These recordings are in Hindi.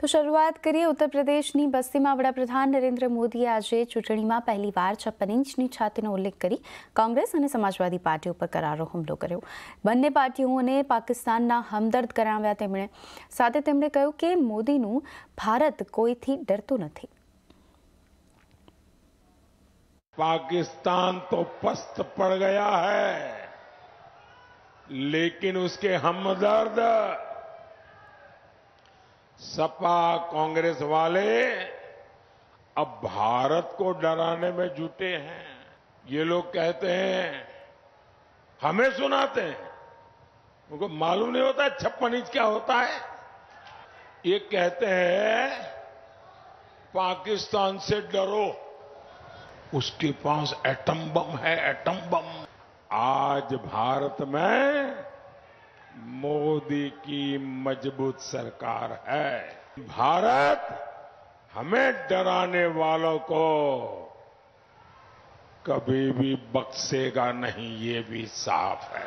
तो शुरुआत करिए उत्तर प्रदेश की बस्ती में वाप्रधान नरेन्द्र मोदी आज चूंटी में पहली बार छप्पन इंच की छाती उल्लेख कर कांग्रेस और समाजवादी पार्टी पर करारो हमलो कर बने पार्टीओं ने पाकिस्तान हमदर्द कराव्या साथ कहू कि मोदी भारत कोई थी डरत नहीं पाकिस्तान तो पस्त पड़ गया है लेकिन उसके हमदर्द सपा कांग्रेस वाले अब भारत को डराने में जुटे हैं ये लोग कहते हैं हमें सुनाते हैं उनको मालूम नहीं होता छप्पन इंच क्या होता है ये कहते हैं पाकिस्तान से डरो उसके पास एटम बम है एटम बम आज भारत में मोदी की मजबूत सरकार है भारत हमें डराने वालों को कभी भी बख्सेगा नहीं ये भी साफ है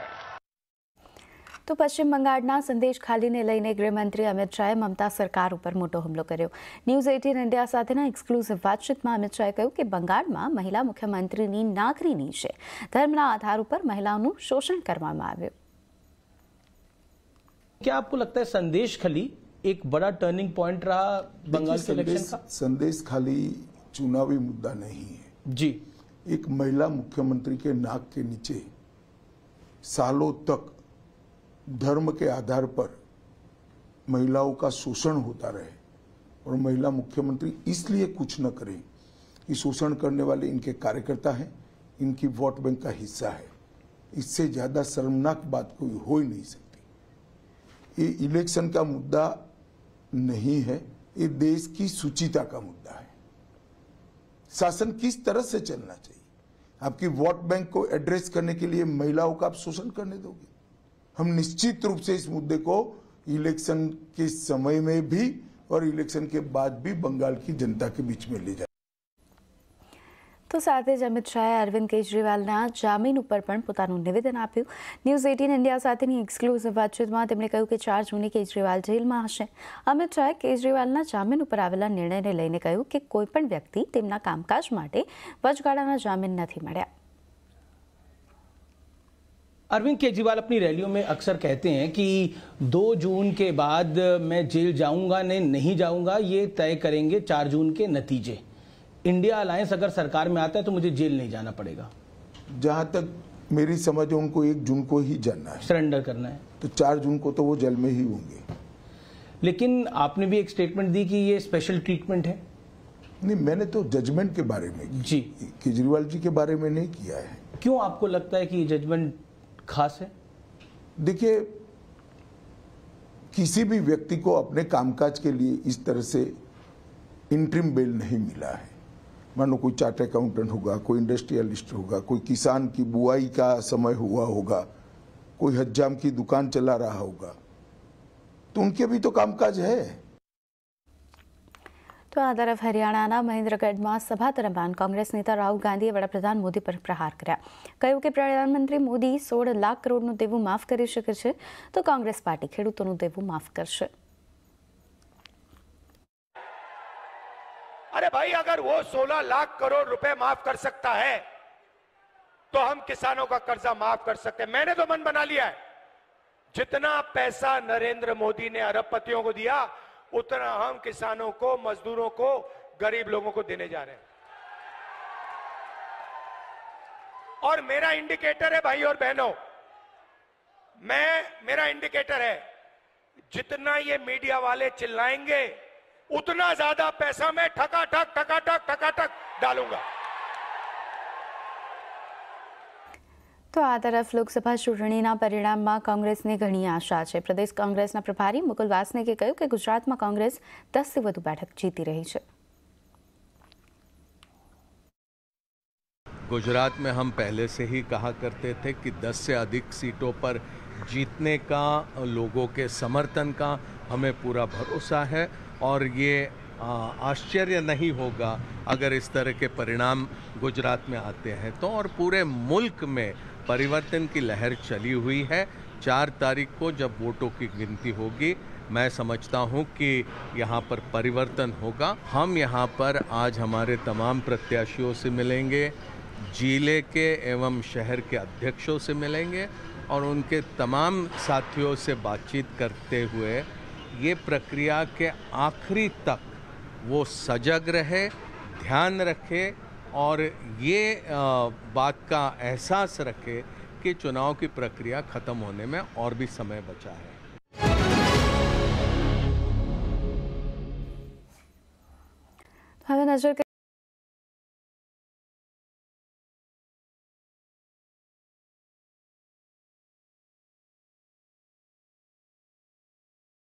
તો પશ્ચિમ બંગાળના સંદેશ ખાલીને લઈને ગૃહમંત્રી અમિત શાહે મમતા સરકાર ઉપર મોટો હુમલો કર્યો ન્યૂઝ એટીન ઇન્ડિયા સાથેના એક્સક્લુઝિવ વાતચીતમાં અમિત શાહે કહ્યું કે બંગાળમાં મહિલા મુખ્યમંત્રીની નાગરીની છે ધર્મના આધાર ઉપર મહિલાઓનું શોષણ કરવામાં આવ્યું क्या आपको लगता है संदेश खाली एक बड़ा टर्निंग पॉइंट रहा बंगाल के इलेक्शन का संदेश खाली चुनावी मुद्दा नहीं है जी एक महिला मुख्यमंत्री के नाक के नीचे सालों तक धर्म के आधार पर महिलाओं का शोषण होता रहे और महिला मुख्यमंत्री इसलिए कुछ न करें कि शोषण करने वाले इनके कार्यकर्ता हैं इनकी वोट बैंक का हिस्सा है इससे ज़्यादा शर्मनाक बात कोई हो ही नहीं सकती ये इलेक्शन का मुद्दा नहीं है ये देश की सुचिता का मुद्दा है शासन किस तरह से चलना चाहिए आपकी वोट बैंक को एड्रेस करने के लिए महिलाओं का आप शोषण करने दोगे हम निश्चित रूप से इस मुद्दे को इलेक्शन के समय में भी और इलेक्शन के बाद भी बंगाल की जनता के बीच में ले जाए तो साथे जमित छाया अरविंद केजरीवाल ना जामीन ऊपर पण પોતાનું નિવેદન આપ્યું న్యూస్ 18 ఇండియా સાથેની એક્સક્લુઝિવ અછતમાં તેમણે કહ્યું કે 4 જૂને केजरीवाल જેલમાં હશે અમિતરાય केजरीवालના જામિન ઉપર આવેલા નિર્ણયને લઈને કહ્યું કે કોઈ પણ વ્યક્તિ તેમનું કામકાજ માટે પજગાડામાં જામિન નથી મળ્યા Arvind Kejriwal apni rallies mein aksar kehte hain ki 2 june ke baad main jail jaunga nahi jaunga ye tay karenge 4 june ke natije India alliance अगर सरकार में आता है तो मुझे जेल नहीं जाना पड़ेगा जहां तक मेरी समझ उनको एक जून को ही जानना है सरेंडर करना है तो चार जून को तो वो जेल में ही होंगे लेकिन आपने भी एक स्टेटमेंट दी कि ये स्पेशल ट्रीटमेंट है नहीं मैंने तो जजमेंट के बारे में जी केजरीवाल जी के बारे में नहीं किया है क्यों आपको लगता है कि ये जजमेंट खास है देखिए किसी भी व्यक्ति को अपने कामकाज के लिए इस तरह से इंट्रीम बेल नहीं मिला है मान कोई चार्ट अकाउंटेंट होगा कोई इंडस्ट्रियलिस्ट होगा कोई किसान की बुआई का समय हुआ होगा कोई हजाम की दुकान चला रहा होगा तो उनके भी तो कामकाज है तो आ तरफ हरियाणा महेंद्रगढ़ में सभा दरमियान कांग्रेस नेता राहुल गांधी वाप्रधान मोदी पर प्रहार कराया प्रधानमंत्री मोदी सोल लाख करोड़ देवू माफ कर तो कांग्रेस पार्टी खेडूत तो देवू माफ करते अरे भाई अगर वो 16 लाख करोड़ रुपए माफ कर सकता है तो हम किसानों का कर्जा माफ कर सकते हैं मैंने तो मन बना लिया है जितना पैसा नरेंद्र मोदी ने अरबपतियों को दिया उतना हम किसानों को मजदूरों को गरीब लोगों को देने जा रहे हैं और मेरा इंडिकेटर है भाई और बहनों मैं मेरा इंडिकेटर है जितना ये मीडिया वाले चिल्लाएंगे उतना ज्यादा पैसा मैं ठकाठक ठकाठक ठकाठक डालूंगा तो आ तरफ लोकसभा चूंटनी परिणाम में कांग्रेस ने घनी आशा है प्रदेश कांग्रेस प्रभारी मुकुल वासने के कहू कि गुजरात में कांग्रेस दस से वु बैठक जीती रही है गुजरात में हम पहले से ही कहा करते थे कि 10 से अधिक सीटों पर जीतने का लोगों के समर्थन का हमें पूरा भरोसा है और ये आश्चर्य नहीं होगा अगर इस तरह के परिणाम गुजरात में आते हैं तो और पूरे मुल्क में परिवर्तन की लहर चली हुई है चार तारीख को जब वोटों की गिनती होगी मैं समझता हूँ कि यहाँ पर परिवर्तन होगा हम यहाँ पर आज हमारे तमाम प्रत्याशियों से मिलेंगे जिले के एवं शहर के अध्यक्षों से मिलेंगे और उनके तमाम साथियों से बातचीत करते हुए ये प्रक्रिया के आखिरी तक वो सजग रहे ध्यान रखे और ये बात का एहसास रखे कि चुनाव की प्रक्रिया ख़त्म होने में और भी समय बचा है हमें नजर